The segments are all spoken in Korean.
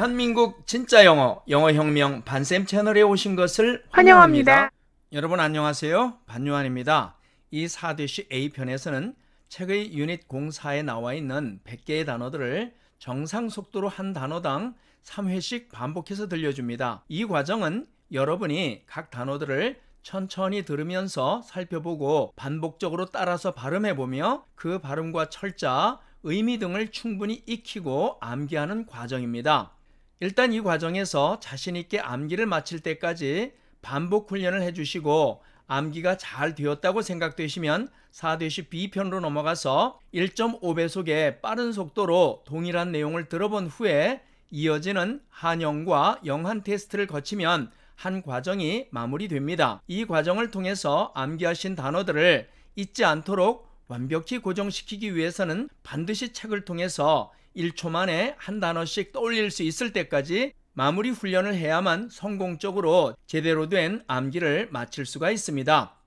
대한민국 진짜 영어 영어 혁명 반쌤 채널에 오신 것을 환영합니다. 환영합니다. 여러분 안녕하세요. 반요한입니다. 이 4대시 A편에서는 책의 유닛 04에 나와 있는 100개의 단어들을 정상 속도로 한 단어당 3회씩 반복해서 들려줍니다. 이 과정은 여러분이 각 단어들을 천천히 들으면서 살펴보고 반복적으로 따라서 발음해보며 그 발음과 철자, 의미 등을 충분히 익히고 암기하는 과정입니다. 일단 이 과정에서 자신있게 암기를 마칠 때까지 반복 훈련을 해주시고 암기가 잘 되었다고 생각되시면 4-B편으로 넘어가서 1.5배속의 빠른 속도로 동일한 내용을 들어본 후에 이어지는 한영과 영한 테스트를 거치면 한 과정이 마무리됩니다. 이 과정을 통해서 암기하신 단어들을 잊지 않도록 완벽히 고정시키기 위해서는 반드시 책을 통해서 1초 만에 한 단어씩 떠올릴 수 있을 때까지 마무리 훈련을 해야만 성공적으로 제대로 된 암기를 마칠 수가 있습니다.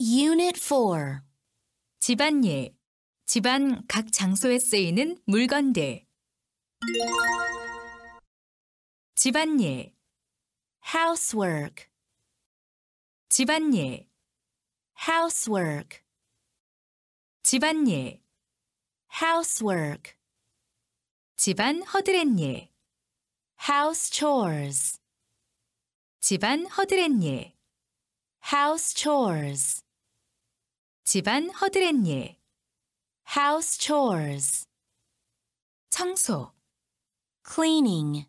Unit 4 집안일 집안 각 장소에 쓰이는 물건들 집안일 housework 집안일 housework 집안일 housework 집안 허드렛일 house chores 집안 허드렛일 house chores 집안 허드렛일 house chores 청소 cleaning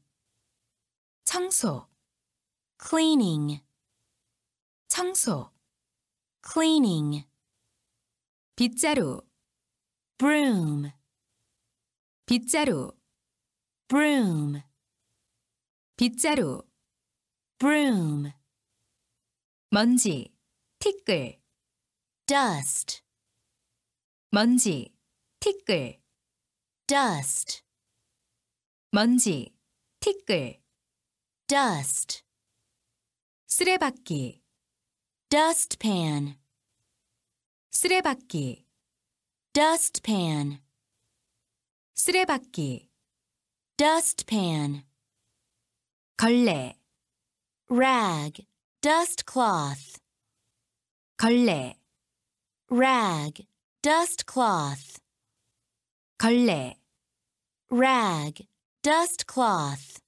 청소 cleaning 청소 cleaning 빗자루 broom 빗자루 broom 빗자루 broom 먼지 티끌 dust 먼지 티끌 dust 먼지 티끌 dust 쓰레받기 dustpan 쓰레받기 dustpan 쓰레받기 dustpan 걸레 rag dust cloth 걸레 rag dust cloth 걸레 rag dust cloth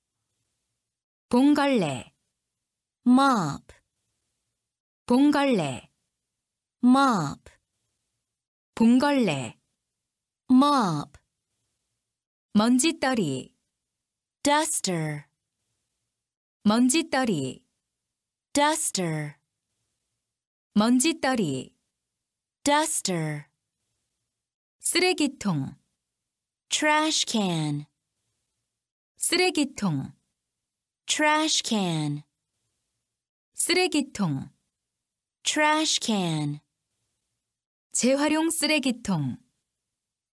봉걸레 mop 봉걸레 mop 봉걸레 mop 먼지떨이 duster 먼지떨이 duster 먼지떨이 duster 쓰레기통 trash can 쓰레기통 trash can 쓰레기통 trash can 재활용 쓰레기통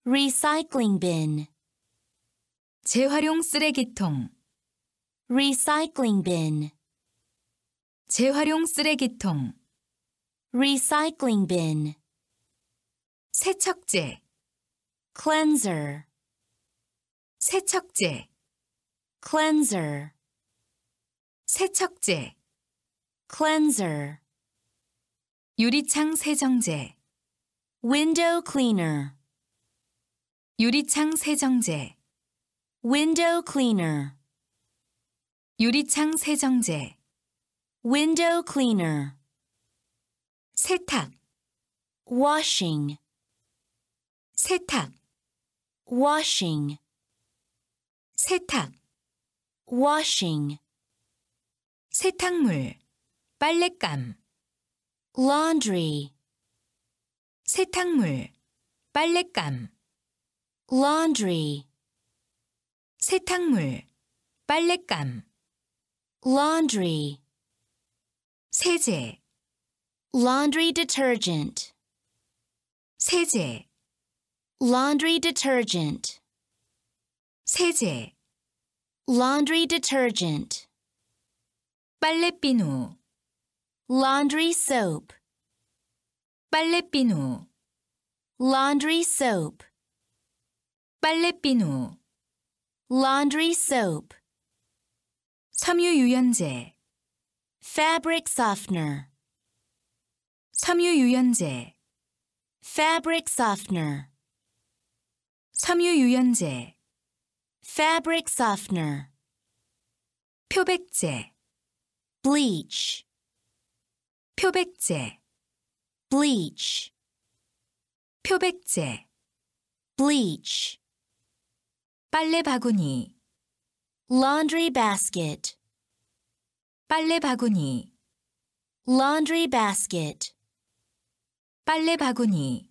recycling bin 재활용 쓰레기통 recycling bin 재활용 쓰레기통 recycling bin 세척제 cleanser 세척제 cleanser 세척제 cleanser 유리창 세정제 window cleaner 유리창 세정제 window cleaner 유리창 세정제 window cleaner 세탁 washing 세탁 washing 세탁 washing 세탁물 빨랫감 laundry 세탁물, 빨랫감 laundry 세탁물, 빨랫감 laundry 세제 laundry detergent 세제 laundry detergent 세제 laundry detergent 빨래비누 laundry soap 빨래비누 laundry soap 빨래비누 laundry soap 섬유유연제, fabric softener 섬유유연제, fabric softener 섬유유연제, fabric softener 표백제 bleach 표백제 bleach 표백제 bleach 빨래 바구니 laundry basket 빨래 바구니 laundry basket 빨래 바구니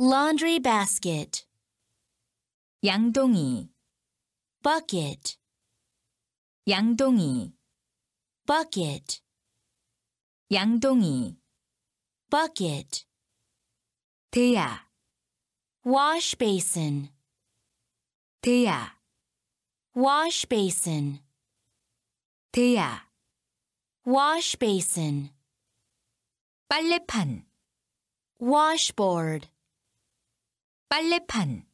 laundry basket 양동이 bucket 양동이 bucket 양동이 bucket 대야 wash basin 대야 wash basin 대야 wash basin 빨래판 washboard 빨래판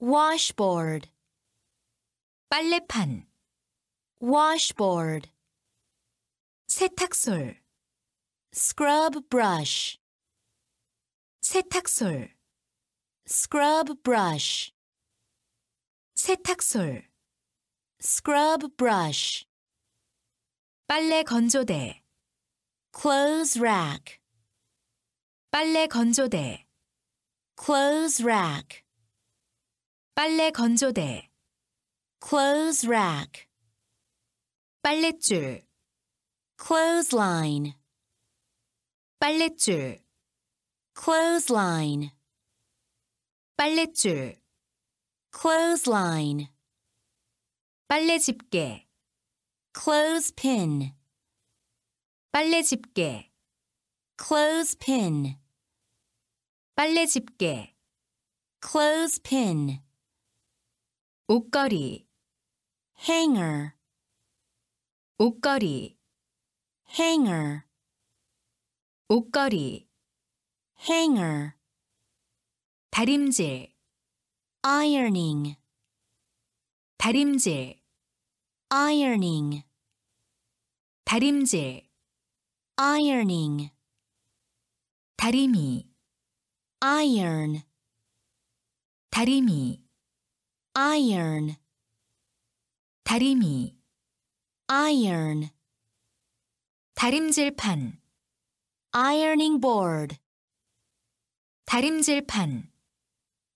washboard 빨래판 washboard 세탁솔 scrub brush 세탁솔 scrub brush 세탁솔 scrub brush 빨래 건조대 clothes rack 빨래 건조대 clothes rack 빨래 건조대 clothes rack 빨랫줄 clothesline 빨랫줄 clothesline 빨랫줄 clothesline 빨래집게 clothespin 빨래집게 clothespin 빨래집게 clothespin 옷걸이 hanger 옷걸이 hanger 옷걸이 hanger 다림질 ironing 다림질 ironing 다림질 ironing 다리미 iron 다리미 iron 다리미 iron 다림질판 ironing board 다림질판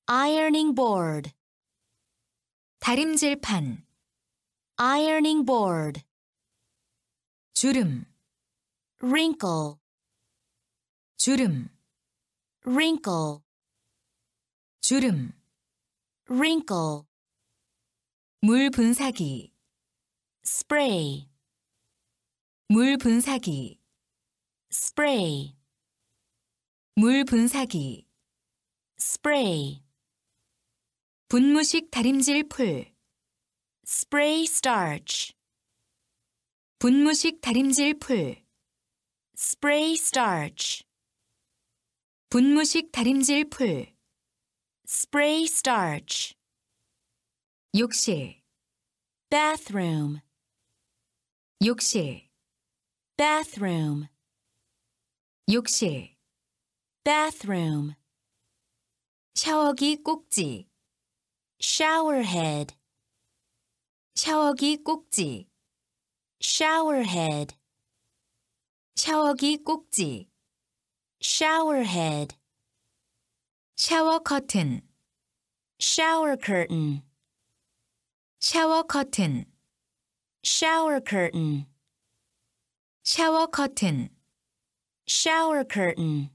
ironing board 다림질판 ironing board 주름 wrinkle 주름 wrinkle 주름 wrinkle 물 분사기 spray 물 분사기 spray 물 분사기 spray 분무식 다림질 풀 spray starch 분무식 다림질 풀 spray starch 분무식 다림질 풀 spray starch 욕실 bathroom 욕실 bathroom 욕실 bathroom 샤워기 꼭지 shower head 샤워기 꼭지 shower head 샤워기 꼭지 shower head 샤워 커튼 shower curtain 샤워 커튼 shower curtain 샤워 커튼 shower curtain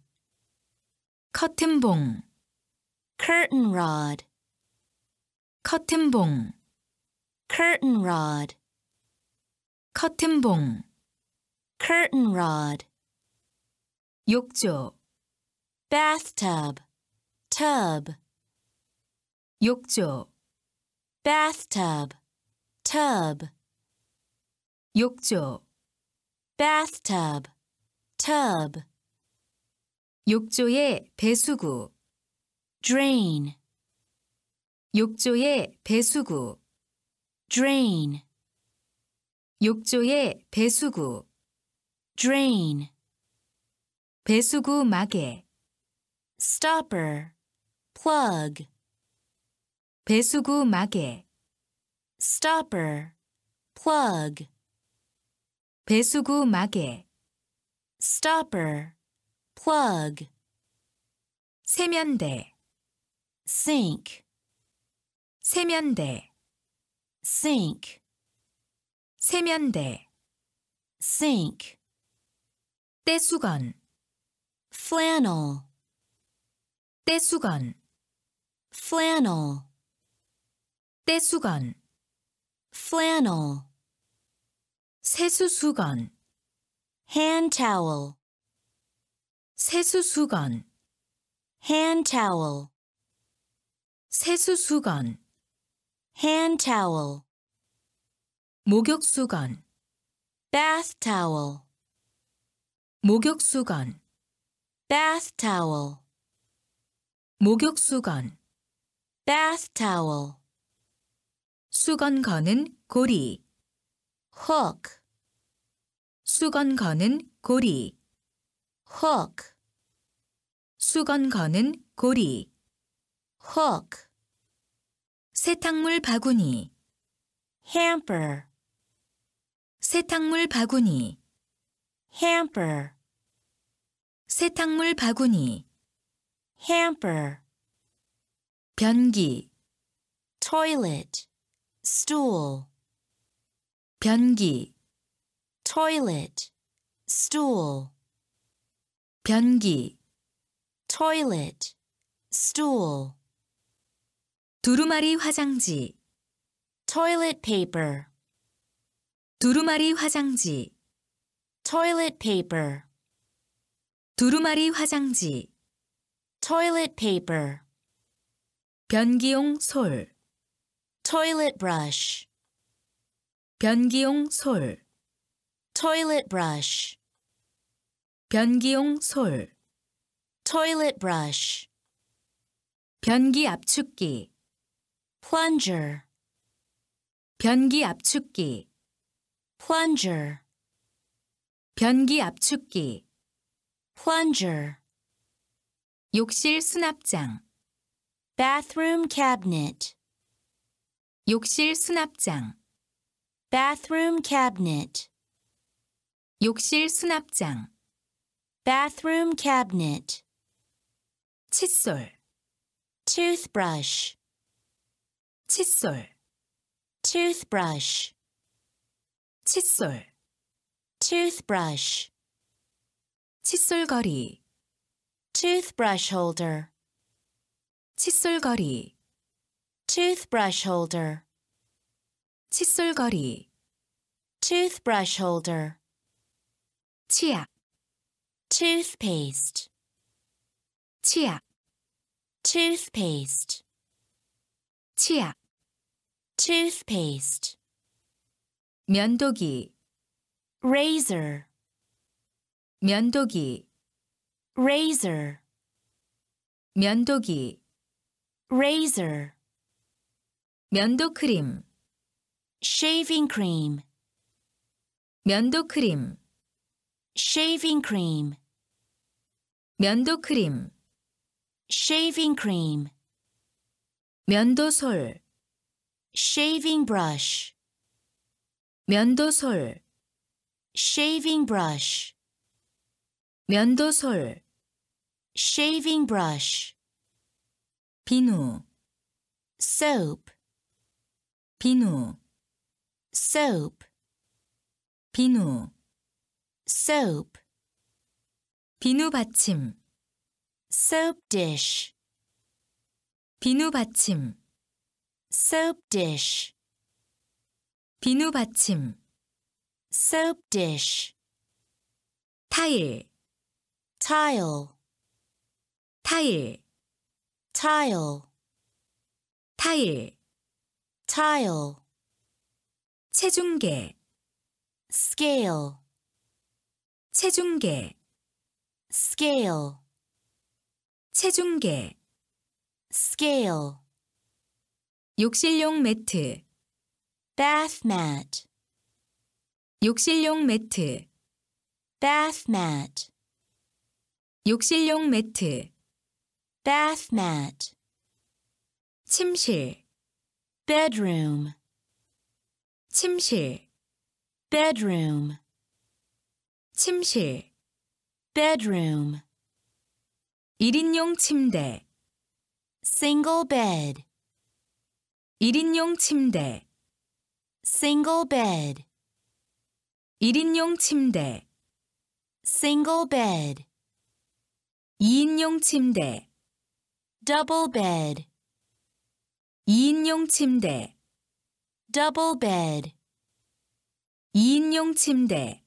커튼봉 curtain rod 커튼봉 curtain rod 커튼봉 curtain rod 욕조 bathtub tub 욕조 bathtub tub 욕조 bathtub tub 욕조의 배수구 drain 욕조의 배수구 drain 욕조의 배수구 drain 배수구 마개 stopper plug 배수구 마개 stopper plug 배수구 마개 stopper, plug 세면대 sink 세면대 sink 세면대 sink 떼수건 flannel 떼수건 flannel 떼수건 flannel 세수수건 hand towel 세수수건 hand towel 세수수건 hand towel 목욕수건 bath towel 목욕수건 bath towel 목욕수건 bath towel 수건거는 고리 hook 수건 거는 고리 hook 수건 거는 고리 hook 세탁물 바구니 hamper 세탁물 바구니 hamper 세탁물 바구니 hamper 변기 toilet stool 변기 toilet, stool. 변기, toilet, stool. 두루마리 화장지, toilet paper, 두루마리 화장지, toilet paper. 두루마리 화장지, toilet paper. 변기용 솔, toilet brush. 변기용 솔 toilet brush 변기용 솔 toilet brush 변기 압축기 plunger 변기 압축기 plunger 변기 압축기 plunger 욕실 수납장 bathroom cabinet 욕실 수납장 bathroom cabinet 욕실 수납장 bathroom cabinet 칫솔 toothbrush 칫솔 toothbrush 칫솔 toothbrush 칫솔거리 toothbrush holder 칫솔거리 toothbrush holder 칫솔거리 toothbrush holder 치약 toothpaste 치약 toothpaste 치약 toothpaste 면도기 razor 면도기 razor 면도기 razor 면도크림 shaving cream 면도크림 shaving cream 면도 크림 shaving cream 면도솔 shaving brush 면도솔 shaving brush 면도솔 shaving brush 비누 soap 비누 soap 비누 soap 비누 받침 soap dish 비누 받침 soap dish 비누 받침 soap dish 타일 tile 타일 tile 타일 tile 체중계 scale 체중계 scale 체중계 scale 욕실용 매트 bath mat 욕실용 매트 bath mat 욕실용 매트 bath mat 침실 bedroom 침실 bedroom 침실 bedroom 1인용 침대 single bed 1인용 침대 single bed 1인용 침대 single bed 2인용 침대 double bed 2인용 침대 double bed 2인용 침대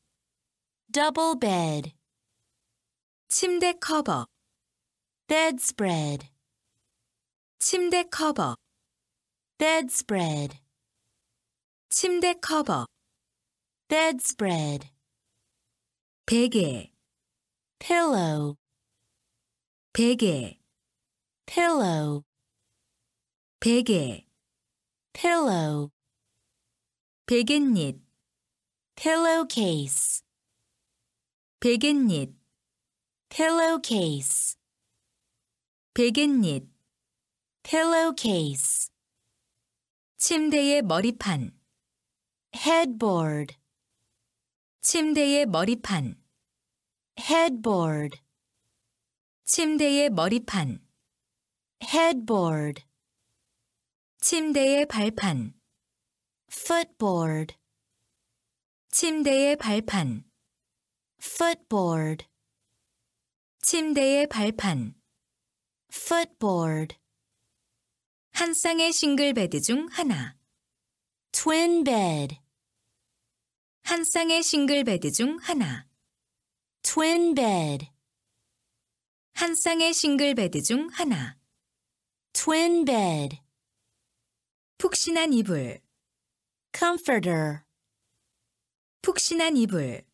double bed 침대 커버 bedspread 침대 커버 bedspread 침대 커버 bedspread 베개 pillow 베개 pillow 베개 pillow 베갯잇, pillowcase 베갯잎 pillowcase 베갯잎 pillowcase 침대의 머리판 headboard 침대의 머리판 headboard 침대의 머리판 headboard 침대의 발판 footboard 침대의 발판 footboard 침대의 발판 footboard 한 쌍의 싱글 베드 중 하나 twin bed 한 쌍의 싱글 베드 중 하나 twin bed 한 쌍의 싱글 베드 중 하나 twin bed 푹신한 이불 comforter 푹신한 이불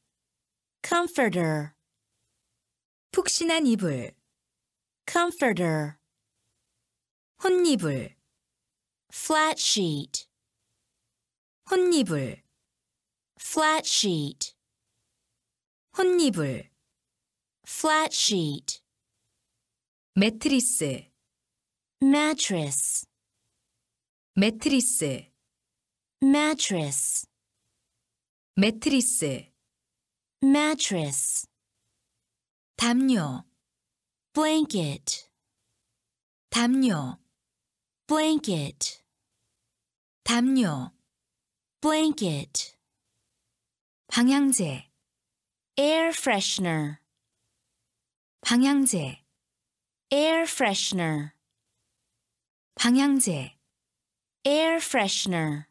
comforter 푹신한 이불 comforter 혼이불 flat sheet 혼이불 flat sheet 혼이불 flat sheet 매트리스 mattress 매트리스 mattress 매트리스 mattress 담요 blanket 담요 blanket 담요 blanket 방향제 air freshener 방향제 air freshener 방향제 air freshener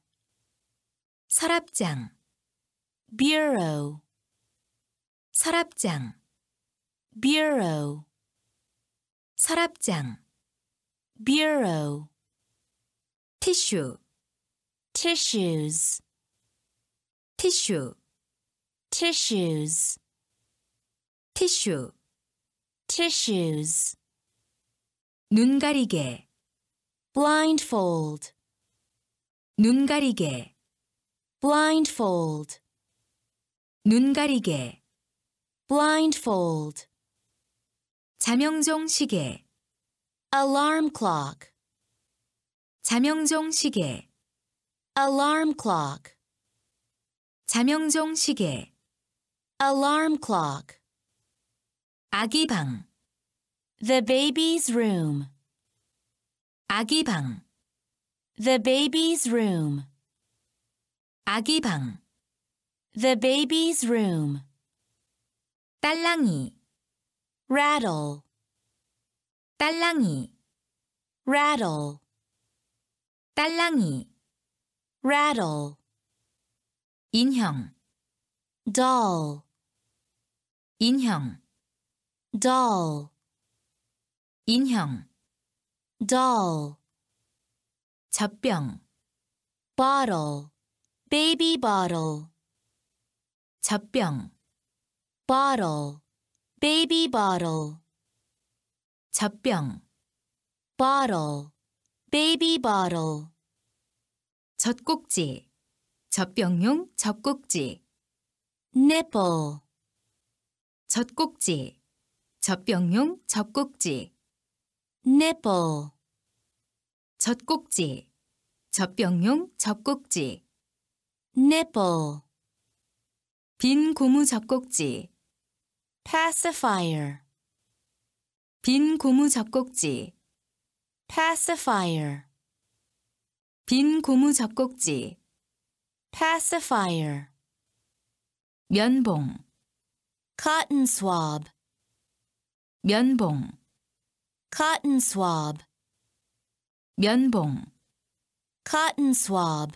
서랍장 bureau 서랍장 bureau 서랍장 bureau 티슈 tissues tissue tissues tissue tissues 눈 가리개 blindfold 눈 가리개 blindfold 눈 가리개 blindfold 자명종 시계 alarm clock 자명종 시계 alarm clock 자명종 시계 alarm clock 아기 방 the baby's room 아기 방 the baby's room 아기 방 the baby's room 딸랑이 rattle 딸랑이 rattle 딸랑이 rattle 인형 doll 인형 doll 인형 doll 젖병 bottle baby bottle 젖병 bottle, baby bottle. 젖병 bottle, baby bottle. 젖꼭지, 젖병용 젖꼭지. nipple, 젖꼭지, 젖병용 젖꼭지. nipple, 젖꼭지, 젖병용 젖꼭지. nipple. 빈 고무 젖꼭지 pacifier 빈 고무 접꼭지 pacifier 빈 고무 접꼭지 pacifier 면봉 cotton swab 면봉 cotton swab 면봉 cotton swab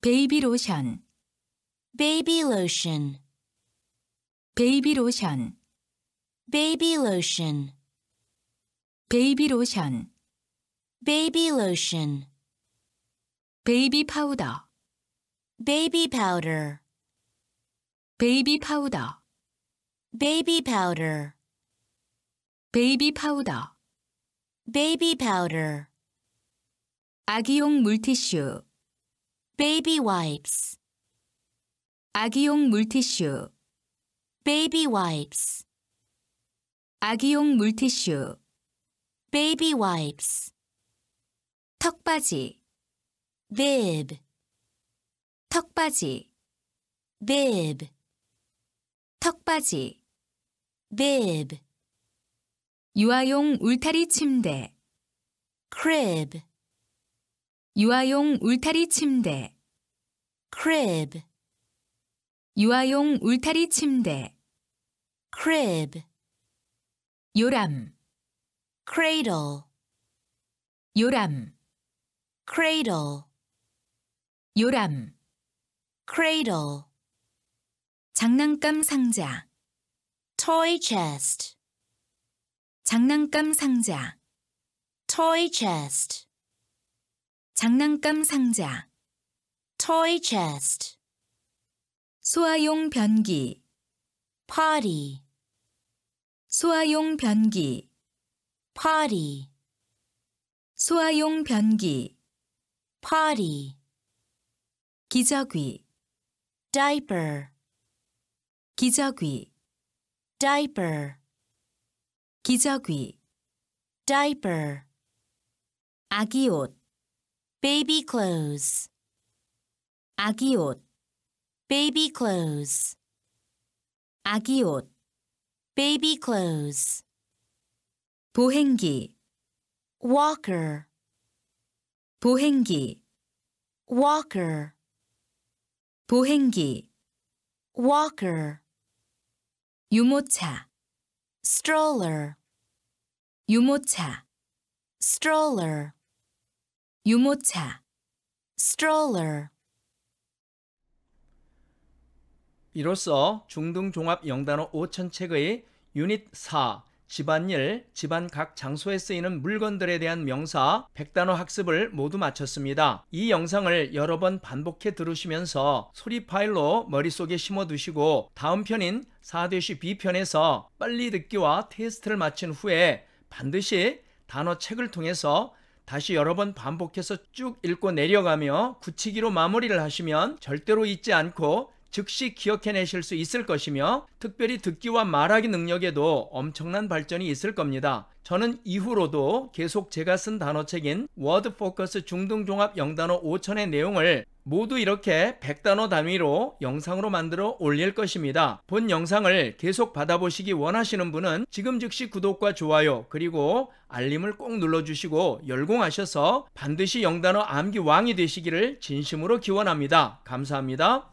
Baby lotion. baby lotion 베이비 로션 베이비 로션 베이비 로션 베이비 로션 베이비 파우더 베이비 파우더 베이비 파우더 베이비 파우더 베이비 파우더 베이비 파우더 아기용 물티슈 베이비 와이프스 아기용 물티슈 baby wipes 아기용 물티슈 baby wipes 턱받이 bib 턱받이 bib 턱받이 bib 유아용 울타리 침대 crib 유아용 울타리 침대 crib 유아용 울타리 침대 crib 요람 cradle 요람 cradle 요람 cradle 장난감 상자 toy chest 장난감 상자 toy chest 장난감 상자 toy chest 소화용 변기 potty 소화용 변기 party 소화용 변기 party 기저귀 diaper 기저귀 diaper 기저귀 diaper 아기 옷 baby clothes 아기 옷 baby clothes 아기 옷 baby clothes 보행기 walker 보행기 walker 보행기 walker 유모차 stroller 유모차 stroller 유모차 stroller 이로써 중등 종합 영단어 5천책의 유닛 4 집안일, 집안 각 장소에 쓰이는 물건들에 대한 명사 100단어 학습을 모두 마쳤습니다. 이 영상을 여러 번 반복해 들으시면서 소리 파일로 머릿속에 심어두시고 다음 편인 4-B편에서 빨리 듣기와 테스트를 마친 후에 반드시 단어 책을 통해서 다시 여러 번 반복해서 쭉 읽고 내려가며 굳히기로 마무리를 하시면 절대로 잊지 않고 즉시 기억해내실 수 있을 것이며 특별히 듣기와 말하기 능력에도 엄청난 발전이 있을 겁니다. 저는 이후로도 계속 제가 쓴 단어책인 워드 포커스 중등종합 영단어 5천의 내용을 모두 이렇게 100단어 단위로 영상으로 만들어 올릴 것입니다. 본 영상을 계속 받아보시기 원하시는 분은 지금 즉시 구독과 좋아요 그리고 알림을 꼭 눌러주시고 열공하셔서 반드시 영단어 암기 왕이 되시기를 진심으로 기원합니다. 감사합니다.